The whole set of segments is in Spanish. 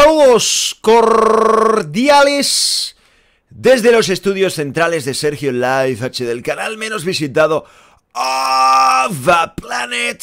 Saludos cordiales desde los estudios centrales de Sergio Live H del canal menos visitado of the planet.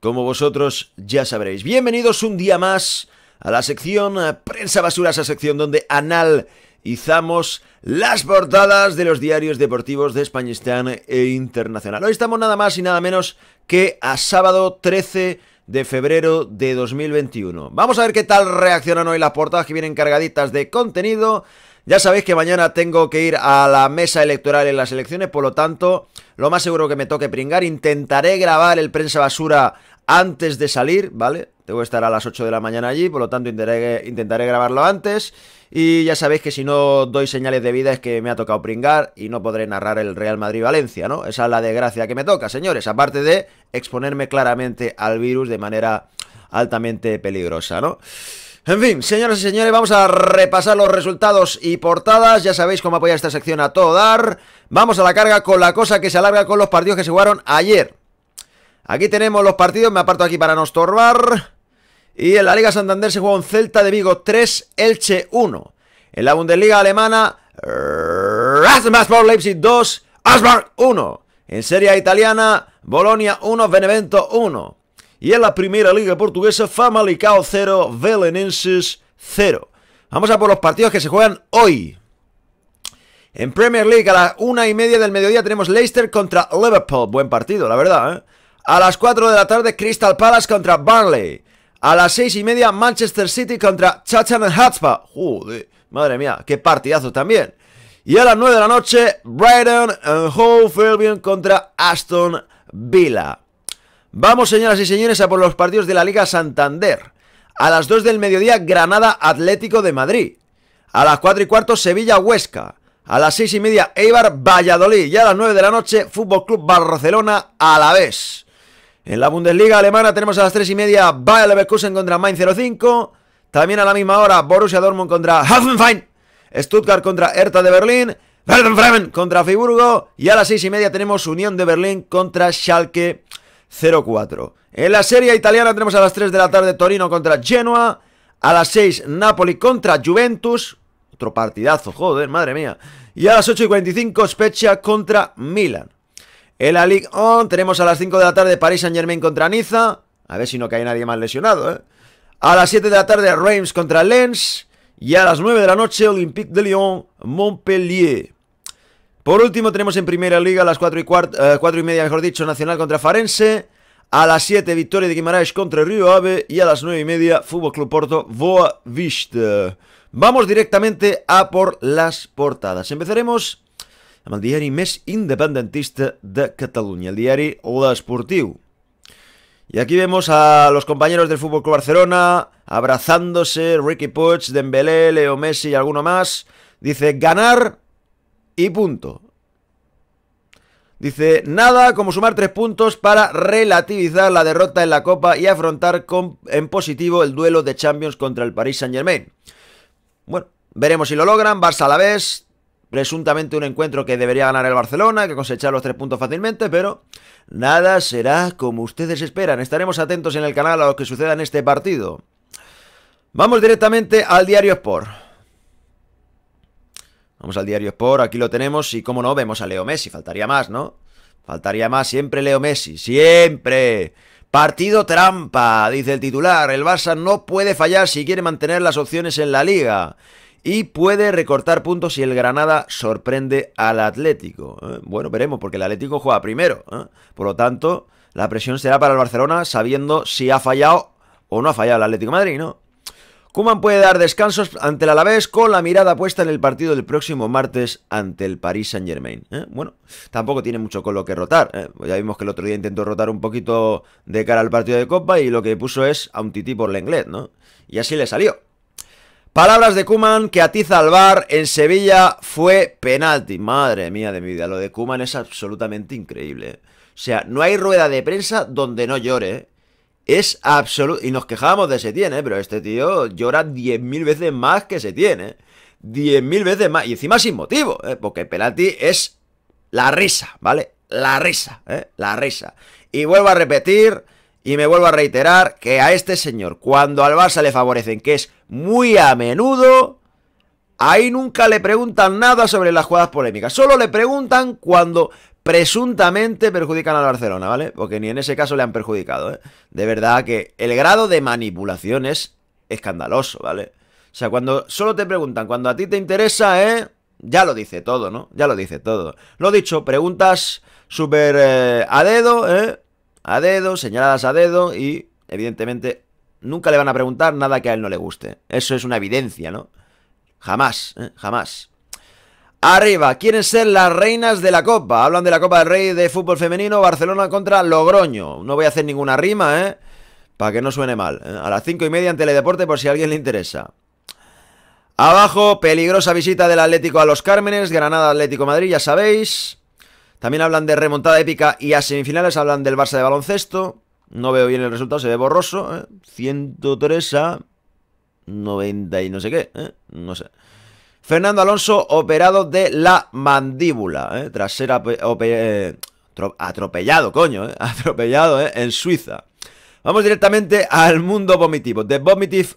Como vosotros ya sabréis. Bienvenidos un día más a la sección Prensa Basura, esa sección donde analizamos las portadas de los diarios deportivos de Españistán e Internacional. Hoy estamos nada más y nada menos que a sábado 13 de febrero de 2021. Vamos a ver qué tal reaccionan hoy las portadas que vienen cargaditas de contenido. Ya sabéis que mañana tengo que ir a la mesa electoral en las elecciones, por lo tanto, lo más seguro que me toque pringar. Intentaré grabar el prensa basura antes de salir, ¿vale? que estar a las 8 de la mañana allí, por lo tanto intentaré, intentaré grabarlo antes. Y ya sabéis que si no doy señales de vida es que me ha tocado pringar y no podré narrar el Real Madrid-Valencia, ¿no? Esa es la desgracia que me toca, señores. Aparte de exponerme claramente al virus de manera altamente peligrosa, ¿no? En fin, señoras y señores, vamos a repasar los resultados y portadas. Ya sabéis cómo apoyar esta sección a todo dar. Vamos a la carga con la cosa que se alarga con los partidos que se jugaron ayer. Aquí tenemos los partidos, me aparto aquí para no estorbar. Y en la Liga Santander se juega un Celta de Vigo 3, Elche 1. En la Bundesliga alemana, Rasmus Leipzig 2, Asbar 1. En Serie italiana, Bolonia 1, Benevento 1. Y en la Primera Liga Portuguesa, Famalicao 0, Velenensis 0. Vamos a por los partidos que se juegan hoy. En Premier League a las 1 y media del mediodía tenemos Leicester contra Liverpool. Buen partido, la verdad. ¿eh? A las 4 de la tarde Crystal Palace contra Burnley. A las seis y media, Manchester City contra Chachan Hotspur. Joder, madre mía, qué partidazo también. Y a las 9 de la noche, Brighton and Hove Albion contra Aston Villa. Vamos, señoras y señores, a por los partidos de la Liga Santander. A las 2 del mediodía, Granada Atlético de Madrid. A las 4 y cuarto, Sevilla Huesca. A las seis y media, Eibar Valladolid. Y a las 9 de la noche, Fútbol Club Barcelona vez. En la Bundesliga alemana tenemos a las 3 y media Bayer Leverkusen contra Main 05. También a la misma hora Borussia Dortmund contra Hoffenheim. Stuttgart contra Hertha de Berlín. Werder Bremen contra Fiburgo. Y a las 6 y media tenemos Unión de Berlín contra Schalke 04. En la serie italiana tenemos a las 3 de la tarde Torino contra Genoa. A las 6 Napoli contra Juventus. Otro partidazo, joder, madre mía. Y a las 8 y 45 Spezia contra Milan. En la Ligue 1 tenemos a las 5 de la tarde París Saint Germain contra Niza. A ver si no cae nadie más lesionado, ¿eh? A las 7 de la tarde Reims contra Lens. Y a las 9 de la noche Olympique de Lyon Montpellier. Por último tenemos en Primera Liga a las 4 y, eh, y media, mejor dicho, Nacional contra Farense. A las 7 Victoria de Guimaraes contra Río Ave. Y a las 9 y media Fútbol Club Porto Boavista. Vamos directamente a por las portadas. Empezaremos el diario més independentista de Cataluña, el diario Oda Esportiu. Y aquí vemos a los compañeros del Fútbol Club Barcelona abrazándose, Ricky Puig, Dembélé, Leo Messi y alguno más. Dice ganar y punto. Dice nada como sumar tres puntos para relativizar la derrota en la Copa y afrontar en positivo el duelo de Champions contra el Paris Saint Germain. Bueno, veremos si lo logran. Barça a la vez, presuntamente un encuentro que debería ganar el Barcelona, que cosechar los tres puntos fácilmente, pero nada será como ustedes esperan. Estaremos atentos en el canal a lo que suceda en este partido. Vamos directamente al diario Sport. Vamos al diario Sport, aquí lo tenemos y como no, vemos a Leo Messi, faltaría más, ¿no? Faltaría más, siempre Leo Messi, siempre. Partido trampa, dice el titular. El Barça no puede fallar si quiere mantener las opciones en la liga y puede recortar puntos si el Granada sorprende al Atlético. ¿eh? Bueno, veremos, porque el Atlético juega primero. ¿eh? Por lo tanto, la presión será para el Barcelona sabiendo si ha fallado o no ha fallado el Atlético Madrid, ¿no? Kuman puede dar descansos ante el Alavés con la mirada puesta en el partido del próximo martes ante el Paris Saint Germain. ¿eh? Bueno, tampoco tiene mucho con lo que rotar. Pues ya vimos que el otro día intentó rotar un poquito de cara al partido de Copa y lo que puso es a un tití por la inglés, ¿no? Y así le salió. Palabras de Kuman que atiza al bar en Sevilla fue penalti. Madre mía de mi vida, lo de Kuman es absolutamente increíble. O sea, no hay rueda de prensa donde no llore. Es absoluto. Y nos quejábamos de Setién, tiene, ¿eh? Pero este tío llora 10.000 veces más que Setién, ¿eh? 10.000 veces más. Y encima sin motivo, ¿eh? Porque penalti es la risa, ¿vale? La risa, ¿eh? La risa. Y vuelvo a repetir y me vuelvo a reiterar que a este señor, cuando al Barça le favorecen, que es muy a menudo. Ahí nunca le preguntan nada sobre las jugadas polémicas. Solo le preguntan cuando presuntamente perjudican al Barcelona, ¿vale? Porque ni en ese caso le han perjudicado, ¿eh? De verdad que el grado de manipulación es escandaloso, ¿vale? O sea, cuando solo te preguntan, cuando a ti te interesa, ¿eh? Ya lo dice todo, ¿no? Ya lo dice todo. Lo dicho, preguntas súper eh, a dedo, ¿eh? A dedo, señaladas a dedo y, evidentemente, Nunca le van a preguntar nada que a él no le guste. Eso es una evidencia, ¿no? Jamás, ¿eh? jamás. Arriba, quieren ser las reinas de la Copa. Hablan de la Copa del Rey de fútbol femenino, Barcelona contra Logroño. No voy a hacer ninguna rima, ¿eh? Para que no suene mal. ¿eh? A las cinco y media en Teledeporte por si a alguien le interesa. Abajo, peligrosa visita del Atlético a los Cármenes, Granada Atlético Madrid, ya sabéis. También hablan de remontada épica y a semifinales hablan del Barça de baloncesto. No veo bien el resultado, se ve borroso. 103 ¿eh? a 90 y no sé qué. ¿eh? No sé. Fernando Alonso operado de la mandíbula, ¿eh? tras ser atropellado, coño, atropellado en Suiza. Vamos directamente al mundo vomitivo. The Vomitive...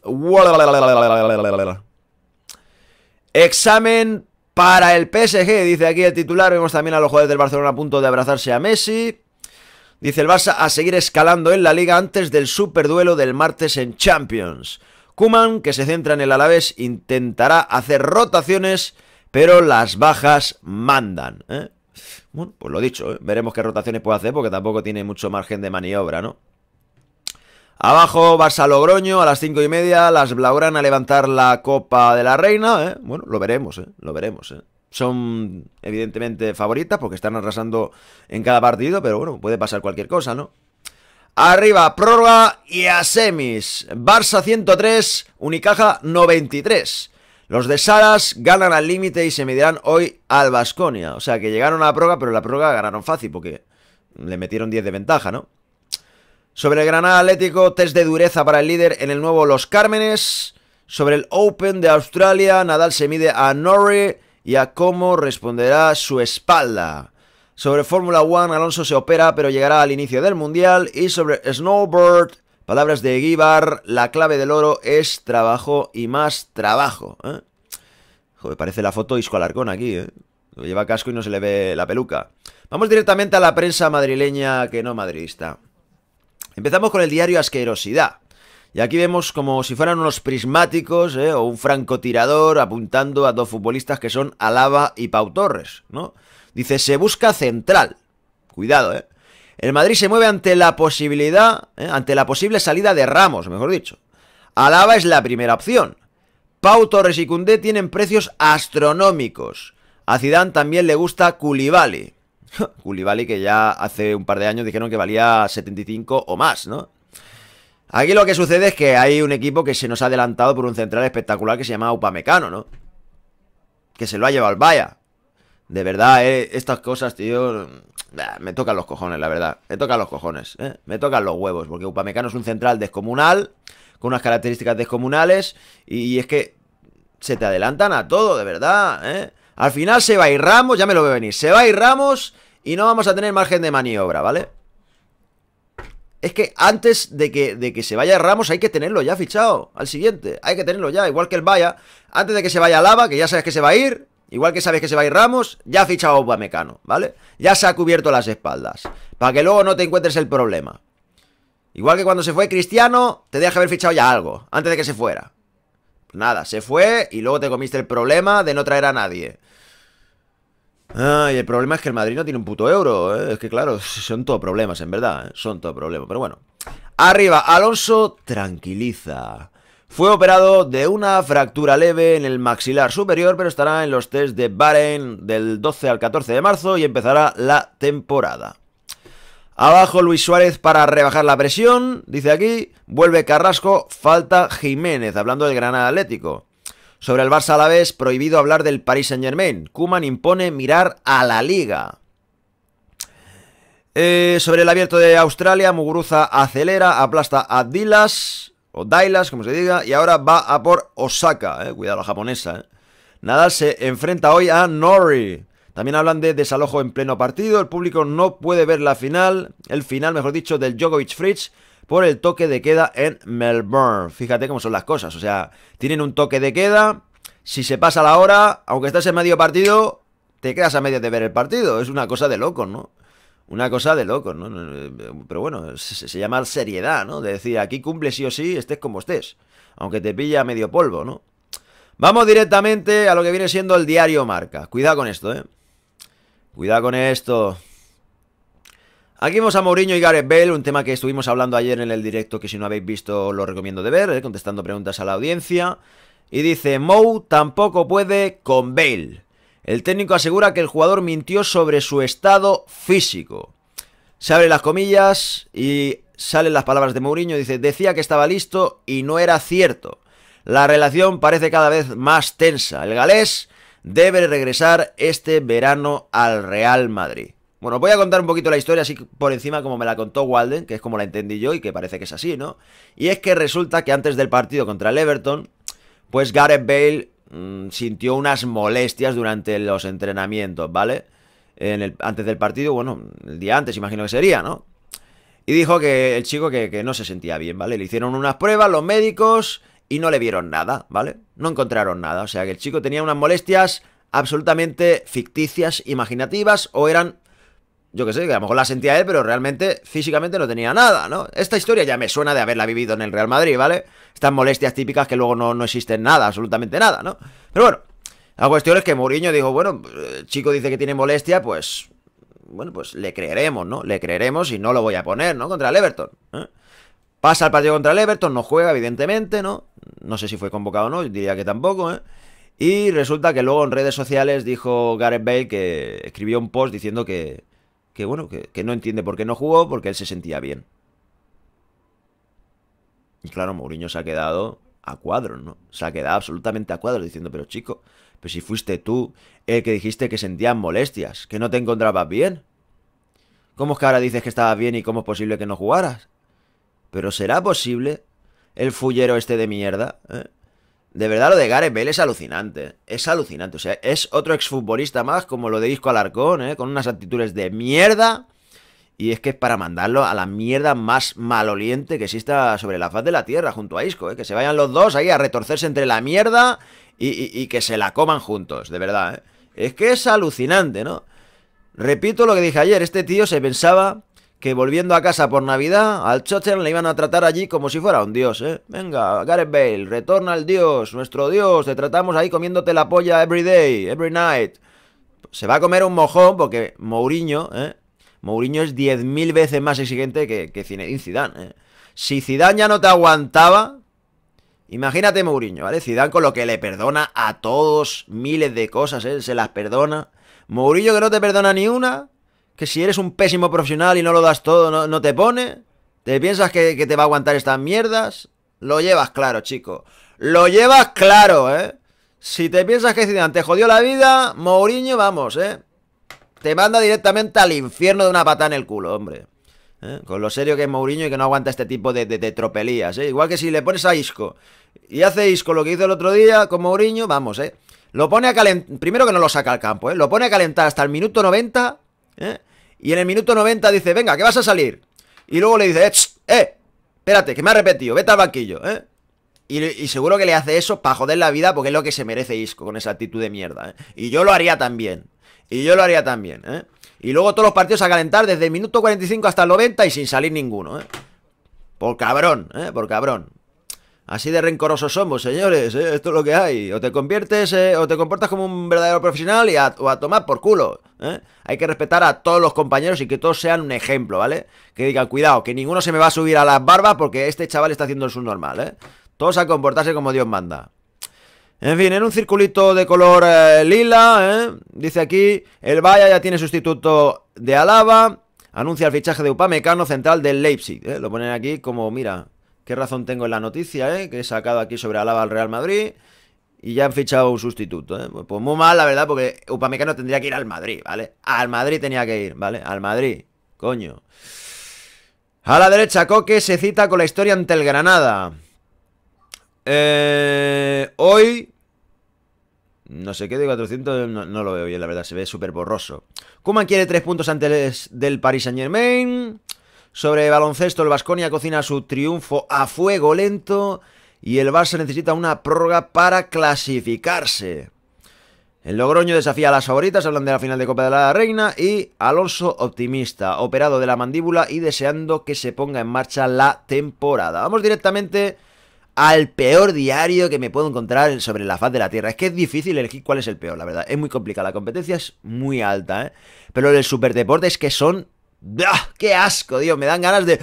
Examen para el PSG, dice aquí el titular. Vemos también a los jugadores del Barcelona a punto de abrazarse a Messi. Dice el Barça a seguir escalando en la liga antes del superduelo del martes en Champions. Kuman, que se centra en el Alavés, intentará hacer rotaciones, pero las bajas mandan. ¿eh? Bueno, pues lo dicho, ¿eh? veremos qué rotaciones puede hacer porque tampoco tiene mucho margen de maniobra, ¿no? Abajo Barça Logroño a las cinco y media, las Blaugrana a levantar la Copa de la Reina, ¿eh? Bueno, lo veremos, ¿eh? Lo veremos, ¿eh? son evidentemente favoritas porque están arrasando en cada partido, pero bueno, puede pasar cualquier cosa, ¿no? Arriba, prórroga y a semis. Barça 103, Unicaja 93. Los de Saras ganan al límite y se medirán hoy al Vasconia. O sea que llegaron a la prórroga, pero la prórroga ganaron fácil porque le metieron 10 de ventaja, ¿no? Sobre el Granada Atlético, test de dureza para el líder en el nuevo Los Cármenes. Sobre el Open de Australia, Nadal se mide a Norrie y a cómo responderá su espalda. Sobre Fórmula 1, Alonso se opera, pero llegará al inicio del Mundial. Y sobre Snowboard, palabras de Guibar, la clave del oro es trabajo y más trabajo. ¿eh? Joder, parece la foto Isco Alarcón aquí, ¿eh? Lleva casco y no se le ve la peluca. Vamos directamente a la prensa madrileña que no madridista. Empezamos con el diario Asquerosidad. Y aquí vemos como si fueran unos prismáticos ¿eh? o un francotirador apuntando a dos futbolistas que son Alaba y Pau Torres, ¿no? Dice, se busca central. Cuidado, ¿eh? El Madrid se mueve ante la posibilidad, ¿eh? ante la posible salida de Ramos, mejor dicho. Alaba es la primera opción. Pau Torres y Cundé tienen precios astronómicos. A Zidane también le gusta Culibali. Culibali que ya hace un par de años dijeron que valía 75 o más, ¿no? Aquí lo que sucede es que hay un equipo que se nos ha adelantado por un central espectacular que se llama Upamecano, ¿no? Que se lo ha llevado al Vaya. De verdad, eh, estas cosas, tío, me tocan los cojones, la verdad. Me tocan los cojones, ¿eh? Me tocan los huevos, porque Upamecano es un central descomunal, con unas características descomunales, y es que se te adelantan a todo, de verdad, ¿eh? Al final se va y Ramos, ya me lo veo venir, se va y Ramos y no vamos a tener margen de maniobra, ¿vale? Es que antes de que, de que se vaya Ramos hay que tenerlo ya fichado al siguiente. Hay que tenerlo ya, igual que el vaya. Antes de que se vaya Lava, que ya sabes que se va a ir, igual que sabes que se va a ir Ramos, ya ha fichado a Mecano, ¿vale? Ya se ha cubierto las espaldas, para que luego no te encuentres el problema. Igual que cuando se fue Cristiano, te deja haber fichado ya algo, antes de que se fuera. Pues nada, se fue y luego te comiste el problema de no traer a nadie. Ah, y el problema es que el Madrid no tiene un puto euro. ¿eh? Es que claro, son todo problemas, en verdad. ¿eh? Son todo problemas. Pero bueno. Arriba, Alonso tranquiliza. Fue operado de una fractura leve en el maxilar superior, pero estará en los test de Bahrein del 12 al 14 de marzo y empezará la temporada. Abajo Luis Suárez para rebajar la presión, dice aquí, vuelve Carrasco, falta Jiménez, hablando del Granada Atlético. Sobre el Barça a la vez, prohibido hablar del Paris Saint Germain. Kuman impone mirar a la liga. Eh, sobre el abierto de Australia, Muguruza acelera, aplasta a Dilas, o Dailas, como se diga, y ahora va a por Osaka. Eh. cuidado la japonesa. Eh. Nadal se enfrenta hoy a Norrie. También hablan de desalojo en pleno partido. El público no puede ver la final, el final, mejor dicho, del Djokovic Fritz por el toque de queda en Melbourne. Fíjate cómo son las cosas, o sea, tienen un toque de queda, si se pasa la hora, aunque estés en medio partido, te quedas a medias de ver el partido, es una cosa de locos, ¿no? Una cosa de locos, ¿no? Pero bueno, se, llama seriedad, ¿no? De decir, aquí cumple sí o sí, estés como estés, aunque te pilla medio polvo, ¿no? Vamos directamente a lo que viene siendo el diario Marca. Cuidado con esto, ¿eh? Cuidado con esto. Aquí vemos a Mourinho y Gareth Bale, un tema que estuvimos hablando ayer en el directo, que si no habéis visto lo recomiendo de ver, ¿eh? contestando preguntas a la audiencia. Y dice, Mou tampoco puede con Bale. El técnico asegura que el jugador mintió sobre su estado físico. Se abren las comillas y salen las palabras de Mourinho. Dice, decía que estaba listo y no era cierto. La relación parece cada vez más tensa. El galés debe regresar este verano al Real Madrid. Bueno, voy a contar un poquito la historia así por encima como me la contó Walden, que es como la entendí yo y que parece que es así, ¿no? Y es que resulta que antes del partido contra el Everton, pues Gareth Bale mm, sintió unas molestias durante los entrenamientos, ¿vale? antes del partido, bueno, el día antes imagino que sería, ¿no? Y dijo que el chico que no se sentía bien, ¿vale? Le hicieron unas pruebas los médicos y no le vieron nada, ¿vale? No encontraron nada, o sea que el chico tenía unas molestias absolutamente ficticias, imaginativas o eran yo qué sé, que a lo mejor la sentía él, pero realmente físicamente no tenía nada, ¿no? Esta historia ya me suena de haberla vivido en el Real Madrid, ¿vale? Estas molestias típicas que luego no, existen nada, absolutamente nada, ¿no? Pero bueno, la cuestión es que Mourinho dijo, bueno, eh, chico dice que tiene molestia, pues, bueno, pues le creeremos, ¿no? Le creeremos y no lo voy a poner, ¿no? Contra el Everton, ¿eh? Pasa el partido contra el Everton, no juega, evidentemente, ¿no? No sé si fue convocado o no, diría que tampoco, ¿eh? Y resulta que luego en redes sociales dijo Gareth Bale que escribió un post diciendo que, que bueno, que, no entiende por qué no jugó, porque él se sentía bien. Y claro, Mourinho se ha quedado a cuadro, ¿no? Se ha quedado absolutamente a cuadro, diciendo, pero chico, pero si fuiste tú el que dijiste que sentías molestias, que no te encontrabas bien. ¿Cómo es que ahora dices que estabas bien y cómo es posible que no jugaras? Pero será posible el fullero este de mierda, ¿eh? De verdad, lo de Gareth Bale es alucinante. Es alucinante. O sea, es otro exfutbolista más, como lo de Isco Alarcón, ¿eh? con unas actitudes de mierda. Y es que es para mandarlo a la mierda más maloliente que exista sobre la faz de la tierra, junto a Isco. ¿eh? Que se vayan los dos ahí a retorcerse entre la mierda y, y que se la coman juntos, de verdad. ¿eh? Es que es alucinante, ¿no? Repito lo que dije ayer, este tío se pensaba que volviendo a casa por Navidad, al Chochen le iban a tratar allí como si fuera un dios, ¿eh? Venga, Gareth Bale, retorna al dios, nuestro dios, te tratamos ahí comiéndote la polla every day, every night. Se va a comer un mojón porque Mourinho, ¿eh? Mourinho es 10.000 veces más exigente que, que Zidane, ¿eh? Si Zidane ya no te aguantaba, imagínate Mourinho, ¿vale? Zidane con lo que le perdona a todos miles de cosas, ¿eh? Se las perdona. Mourinho que no te perdona ni una que si eres un pésimo profesional y no lo das todo, no, te pone. ¿Te piensas que, te va a aguantar estas mierdas? Lo llevas claro, chico. Lo llevas claro, ¿eh? Si te piensas que Zidane te jodió la vida, Mourinho, vamos, ¿eh? Te manda directamente al infierno de una patada en el culo, hombre. ¿eh? Con lo serio que es Mourinho y que no aguanta este tipo de, tropelías, ¿eh? Igual que si le pones a Isco y hace Isco lo que hizo el otro día con Mourinho, vamos, ¿eh? Lo pone a calentar... Primero que no lo saca al campo, ¿eh? Lo pone a calentar hasta el minuto 90, ¿eh? Y en el minuto 90 dice, venga, que vas a salir. Y luego le dice, eh, eh espérate, que me ha repetido, vete al banquillo, ¿eh? Y, seguro que le hace eso para joder la vida porque es lo que se merece Isco con esa actitud de mierda, ¿eh? Y yo lo haría también. Y yo lo haría también, ¿eh? Y luego todos los partidos a calentar desde el minuto 45 hasta el 90 y sin salir ninguno, ¿eh? Por cabrón, ¿eh? Por cabrón. Así de rencorosos somos, señores, ¿eh? esto es lo que hay. O te conviertes eh, o te comportas como un verdadero profesional y a, o a tomar por culo. ¿eh? Hay que respetar a todos los compañeros y que todos sean un ejemplo, ¿vale? Que digan, cuidado, que ninguno se me va a subir a las barbas porque este chaval está haciendo el subnormal, ¿eh? Todos a comportarse como Dios manda. En fin, en un circulito de color lila, dice aquí, el Vaya ya tiene sustituto de Alaba, anuncia el fichaje de Upamecano central del Leipzig, lo ponen aquí como, mira, qué razón tengo en la noticia, ¿eh? Que he sacado aquí sobre Alaba al Real Madrid. Y ya han fichado un sustituto, ¿eh? Pues, pues muy mal, la verdad, porque Upamecano tendría que ir al Madrid, ¿vale? Al Madrid tenía que ir, ¿vale? Al Madrid, coño. A la derecha, Coque se cita con la historia ante el Granada. Eh, hoy... No sé qué de 400, no, lo veo bien, la verdad, se ve súper borroso. Kuman quiere tres puntos antes del Paris Saint Germain. Sobre baloncesto, el Vasconia cocina su triunfo a fuego lento y el Barça necesita una prórroga para clasificarse. El Logroño desafía a las favoritas, hablan de la final de Copa de la Reina y Alonso optimista, operado de la mandíbula y deseando que se ponga en marcha la temporada. Vamos directamente al peor diario que me puedo encontrar sobre la faz de la Tierra. Es que es difícil elegir cuál es el peor, la verdad. Es muy complicada, la competencia es muy alta, ¿eh? Pero el superdeporte es que son ¡Ah! ¡Qué asco, Dios! Me dan ganas de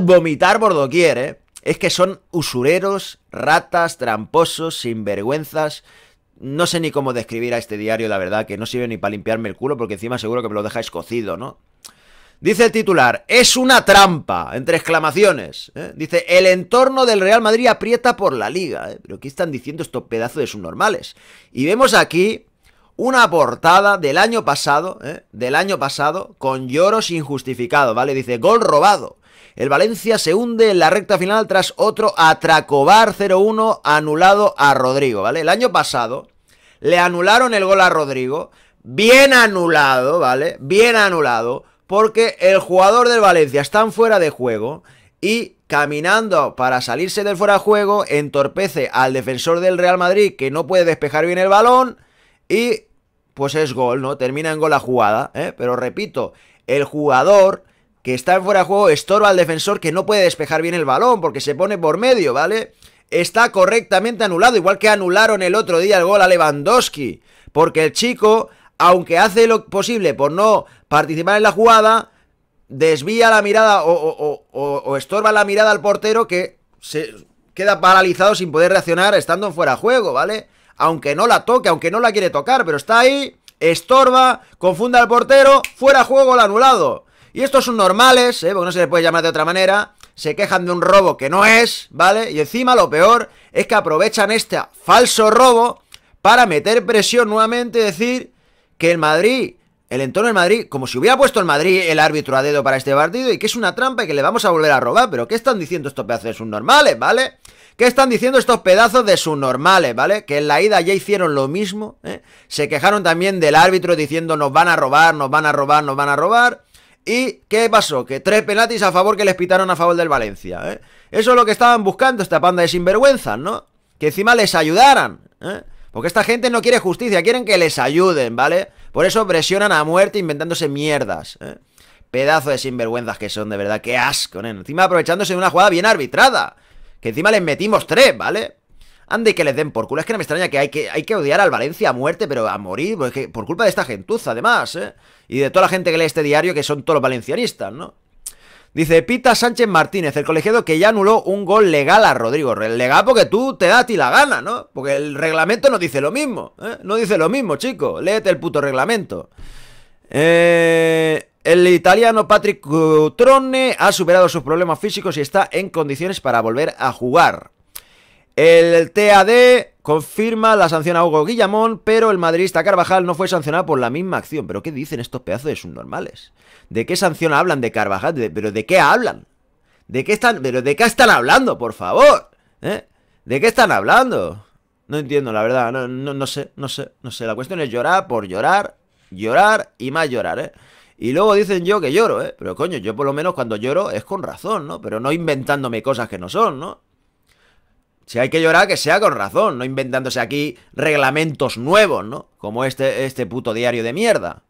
vomitar por doquier, ¿eh? Es que son usureros, ratas, tramposos, sinvergüenzas. No sé ni cómo describir a este diario, la verdad, que no sirve ni para limpiarme el culo, porque encima seguro que me lo dejáis cocido, ¿no? Dice el titular, es una trampa, entre exclamaciones. ¿eh? Dice, el entorno del Real Madrid aprieta por la liga. ¿eh? ¿Pero qué están diciendo estos pedazos de subnormales? Y vemos aquí una portada del año pasado, ¿eh? del año pasado, con lloros injustificados, ¿vale? Dice, gol robado. El Valencia se hunde en la recta final tras otro atracobar 0-1 anulado a Rodrigo, ¿vale? El año pasado le anularon el gol a Rodrigo, bien anulado, ¿vale? Bien anulado, porque el jugador del Valencia está en fuera de juego y caminando para salirse del fuera de juego entorpece al defensor del Real Madrid que no puede despejar bien el balón y pues es gol, ¿no? Termina en gol la jugada, ¿eh? Pero repito, el jugador que está en fuera de juego estorba al defensor que no puede despejar bien el balón porque se pone por medio, ¿vale? Está correctamente anulado, igual que anularon el otro día el gol a Lewandowski, porque el chico, aunque hace lo posible por no participar en la jugada, desvía la mirada o, o estorba la mirada al portero que se queda paralizado sin poder reaccionar estando en fuera de juego, ¿vale? aunque no la toque, aunque no la quiere tocar, pero está ahí, estorba, confunda al portero, fuera juego, el anulado. Y estos son normales, ¿eh? porque no se les puede llamar de otra manera, se quejan de un robo que no es, ¿vale? Y encima lo peor es que aprovechan este falso robo para meter presión nuevamente y decir que el Madrid, el entorno del Madrid, como si hubiera puesto el Madrid el árbitro a dedo para este partido y que es una trampa y que le vamos a volver a robar, pero ¿qué están diciendo estos pedazos normales, ¿vale? ¿Qué están diciendo estos pedazos de normales, ¿vale? Que en la ida ya hicieron lo mismo, ¿eh? Se quejaron también del árbitro diciendo nos van a robar, nos van a robar, nos van a robar. ¿Y qué pasó? Que tres penaltis a favor que les pitaron a favor del Valencia, ¿eh? Eso es lo que estaban buscando esta panda de sinvergüenzas, ¿no? Que encima les ayudaran, ¿eh? Porque esta gente no quiere justicia, quieren que les ayuden, ¿vale? Por eso presionan a muerte inventándose mierdas, ¿eh? de sinvergüenzas que son, de verdad, qué asco, ¿eh? Encima aprovechándose de una jugada bien arbitrada. Que encima les metimos tres, ¿vale? Ande que les den por culo. Es que no me extraña que hay que, hay que odiar al Valencia a muerte, pero a morir, pues, por culpa de esta gentuza, además, ¿eh? Y de toda la gente que lee este diario, que son todos los valencianistas, ¿no? Dice Pita Sánchez Martínez, el colegiado que ya anuló un gol legal a Rodrigo. Legal porque tú te das a ti la gana, ¿no? Porque el reglamento no dice lo mismo, ¿eh? No dice lo mismo, chico. Léete el puto reglamento. Eh... El italiano Patrick Cutrone ha superado sus problemas físicos y está en condiciones para volver a jugar. El TAD confirma la sanción a Hugo Guillamón, pero el madridista Carvajal no fue sancionado por la misma acción. ¿Pero qué dicen estos pedazos de subnormales? ¿De qué sanción hablan de Carvajal? ¿Pero de qué hablan? ¿De qué están, pero de qué están hablando, por favor? ¿Eh? ¿De qué están hablando? No entiendo, la verdad, no, no, no sé, no sé, no sé. La cuestión es llorar por llorar, llorar y más llorar, ¿eh? Y luego dicen yo que lloro, ¿eh? Pero coño, yo por lo menos cuando lloro es con razón, ¿no? Pero no inventándome cosas que no son, ¿no? Si hay que llorar, que sea con razón, no inventándose aquí reglamentos nuevos, ¿no? Como este, este puto diario de mierda.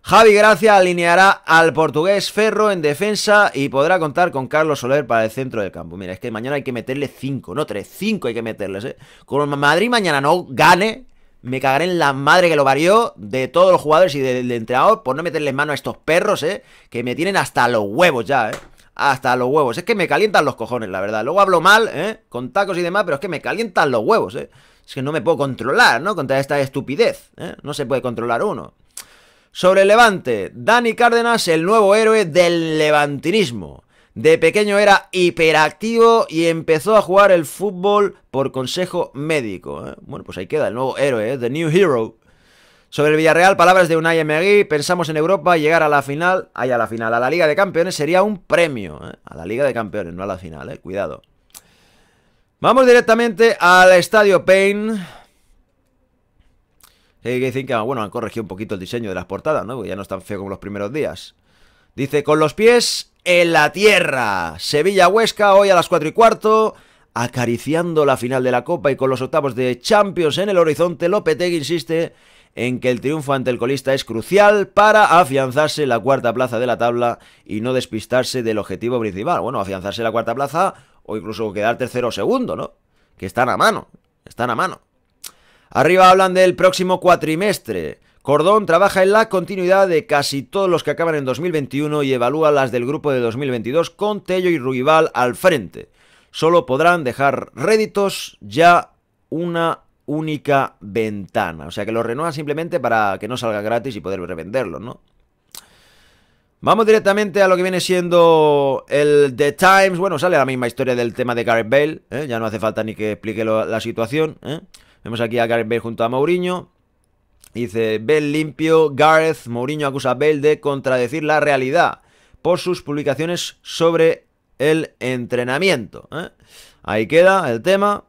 Javi Gracia alineará al portugués Ferro en defensa y podrá contar con Carlos Soler para el centro del campo. Mira, es que mañana hay que meterle 5, no 3, 5 hay que meterles, ¿eh? Como Madrid mañana no gane, me cagaré en la madre que lo varió de todos los jugadores y del entrenador por no meterle mano a estos perros, ¿eh? Que me tienen hasta los huevos ya, ¿eh? Hasta los huevos. Es que me calientan los cojones, la verdad. Luego hablo mal, ¿eh? Con tacos y demás, pero es que me calientan los huevos, ¿eh? Es que no me puedo controlar, ¿no? Contra esta estupidez, ¿eh? No se puede controlar uno. Sobre el Levante, Dani Cárdenas, el nuevo héroe del levantinismo. De pequeño era hiperactivo y empezó a jugar el fútbol por consejo médico. ¿eh? Bueno, pues ahí queda el nuevo héroe, ¿eh? The New Hero. Sobre el Villarreal, palabras de Unai Emery, pensamos en Europa, llegar a la final, ahí a la final, a la Liga de Campeones sería un premio, ¿eh? a la Liga de Campeones, no a la final, eh, cuidado. Vamos directamente al Estadio Payne. Hay que decir que, bueno, han corregido un poquito el diseño de las portadas, ¿no? ya no es tan feo como los primeros días. Dice, con los pies en la tierra. Sevilla-Huesca hoy a las 4 y cuarto. Acariciando la final de la Copa y con los octavos de Champions en el horizonte, Lopetegui insiste en que el triunfo ante el colista es crucial para afianzarse la cuarta plaza de la tabla y no despistarse del objetivo principal. Bueno, afianzarse la cuarta plaza o incluso quedar tercero o segundo, ¿no? Que están a mano, están a mano. Arriba hablan del próximo cuatrimestre. Cordón trabaja en la continuidad de casi todos los que acaban en 2021 y evalúa las del grupo de 2022 con Tello y Ruibal al frente. Solo podrán dejar réditos ya una única ventana. O sea que lo renuevan simplemente para que no salga gratis y poder revenderlo, ¿no? Vamos directamente a lo que viene siendo el The Times. Bueno, sale la misma historia del tema de Gareth Bale. ¿eh? Ya no hace falta ni que explique la situación. ¿eh? Vemos aquí a Gareth Bale junto a Mourinho. Dice, Bell limpio, Gareth Mourinho acusa a Bell de contradecir la realidad por sus publicaciones sobre el entrenamiento. ¿eh? Ahí queda el tema.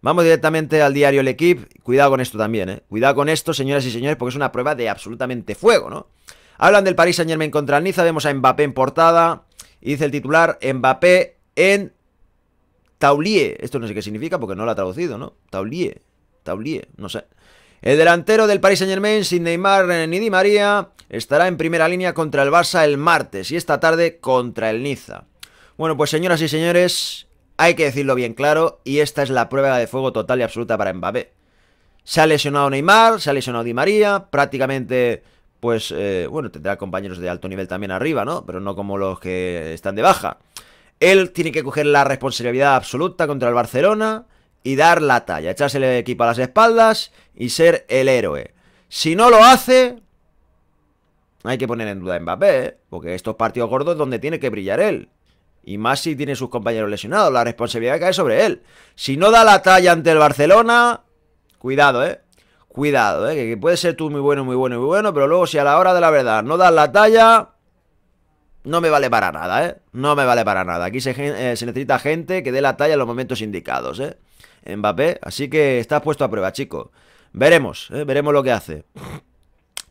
Vamos directamente al diario El Equipo. Cuidado con esto también, ¿eh? Cuidado con esto, señoras y señores, porque es una prueba de absolutamente fuego, ¿no? Hablan del Paris Saint-Germain contra Niza, vemos a Mbappé en portada. Y dice el titular, Mbappé en Taulier. Esto no sé qué significa porque no lo ha traducido, ¿no? Taulier, Taulier, no sé. El delantero del Paris Saint Germain, sin Neymar eh, ni Di María, estará en primera línea contra el Barça el martes y esta tarde contra el Niza. Bueno, pues señoras y señores, hay que decirlo bien claro y esta es la prueba de fuego total y absoluta para Mbappé. Se ha lesionado Neymar, se ha lesionado Di María, prácticamente pues eh, bueno, tendrá compañeros de alto nivel también arriba, ¿no? Pero no como los que están de baja. Él tiene que coger la responsabilidad absoluta contra el Barcelona y dar la talla, echarse el equipo a las espaldas y ser el héroe. Si no lo hace, hay que poner en duda a Mbappé, ¿eh? porque estos partidos gordos es donde tiene que brillar él. Y más si tiene sus compañeros lesionados, la responsabilidad cae sobre él. Si no da la talla ante el Barcelona, cuidado, ¿eh? Cuidado, ¿eh? Que puede ser tú muy bueno, muy bueno, muy bueno, pero luego si a la hora de la verdad no das la talla, no me vale para nada, ¿eh? No me vale para nada. Aquí se, eh, se necesita gente que dé la talla en los momentos indicados, ¿eh? Mbappé. Así que está puesto a prueba, chico. Veremos, ¿eh? veremos lo que hace.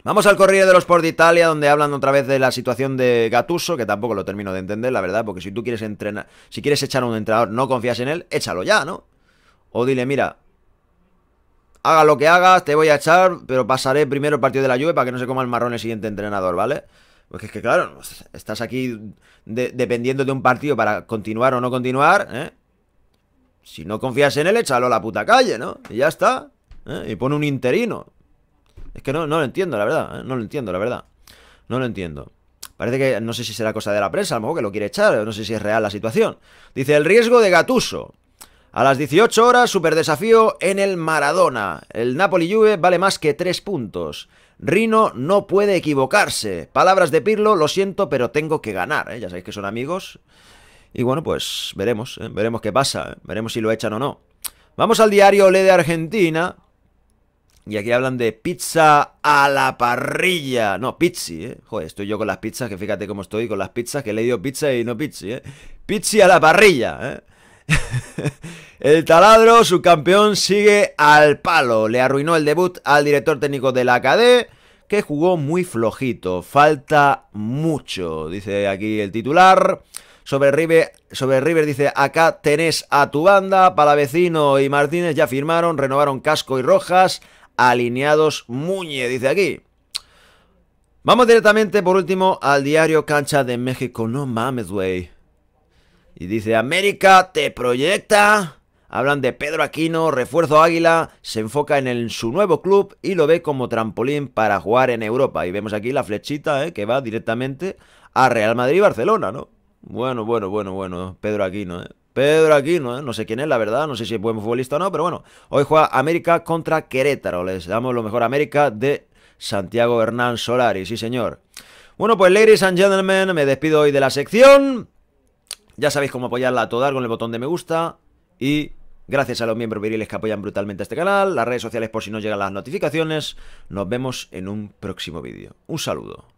Vamos al corrido de los Sport de Italia, donde hablan otra vez de la situación de Gatuso, que tampoco lo termino de entender, la verdad, porque si tú quieres entrenar, si quieres echar a un entrenador, no confías en él, échalo ya, ¿no? O dile, mira, haga lo que hagas, te voy a echar, pero pasaré primero el partido de la lluvia para que no se coma el marrón el siguiente entrenador, ¿vale? Porque pues es que, claro, estás aquí dependiendo de un partido para continuar o no continuar, ¿eh? Si no confías en él, échalo a la puta calle, ¿no? Y ya está. ¿eh? Y pone un interino. Es que no, no lo entiendo, la verdad. ¿eh? No lo entiendo, la verdad. No lo entiendo. Parece que no sé si será cosa de la prensa, a lo mejor que lo quiere echar, no sé si es real la situación. Dice el riesgo de Gatuso. A las 18 horas, super desafío en el Maradona. El Napoli Juve vale más que 3 puntos. Rino no puede equivocarse. Palabras de Pirlo, lo siento, pero tengo que ganar. ¿eh? Ya sabéis que son amigos. Y bueno, pues veremos, ¿eh? veremos qué pasa, ¿eh? veremos si lo echan o no. Vamos al diario Le de Argentina. Y aquí hablan de pizza a la parrilla. No, pizzi, ¿eh? Joder, estoy yo con las pizzas, que fíjate cómo estoy con las pizzas, que le he ido pizza y no pizzi, ¿eh? Pizzi a la parrilla, ¿eh? el taladro, su campeón, sigue al palo. Le arruinó el debut al director técnico de la KD, que jugó muy flojito. Falta mucho, dice aquí el titular. Sobre River, sobre River dice, acá tenés a tu banda, Palavecino y Martínez ya firmaron, renovaron casco y rojas, alineados Muñe, dice aquí. Vamos directamente, por último, al diario Cancha de México. No mames, güey. Y dice, América te proyecta. Hablan de Pedro Aquino, refuerzo Águila, se enfoca en, el, su nuevo club y lo ve como trampolín para jugar en Europa. Y vemos aquí la flechita eh, que va directamente a Real Madrid y Barcelona, ¿no? Bueno, bueno, bueno, bueno. Pedro Aquino, ¿eh? Pedro Aquino, ¿eh? no sé quién es, la verdad, no sé si es buen futbolista o no, pero bueno, hoy juega América contra Querétaro. Les damos lo mejor a América de Santiago Hernán Solari, sí señor. Bueno, pues ladies and gentlemen, me despido hoy de la sección. Ya sabéis cómo apoyarla a todo con el botón de me gusta y gracias a los miembros viriles que apoyan brutalmente este canal, las redes sociales por si no llegan las notificaciones. Nos vemos en un próximo vídeo. Un saludo.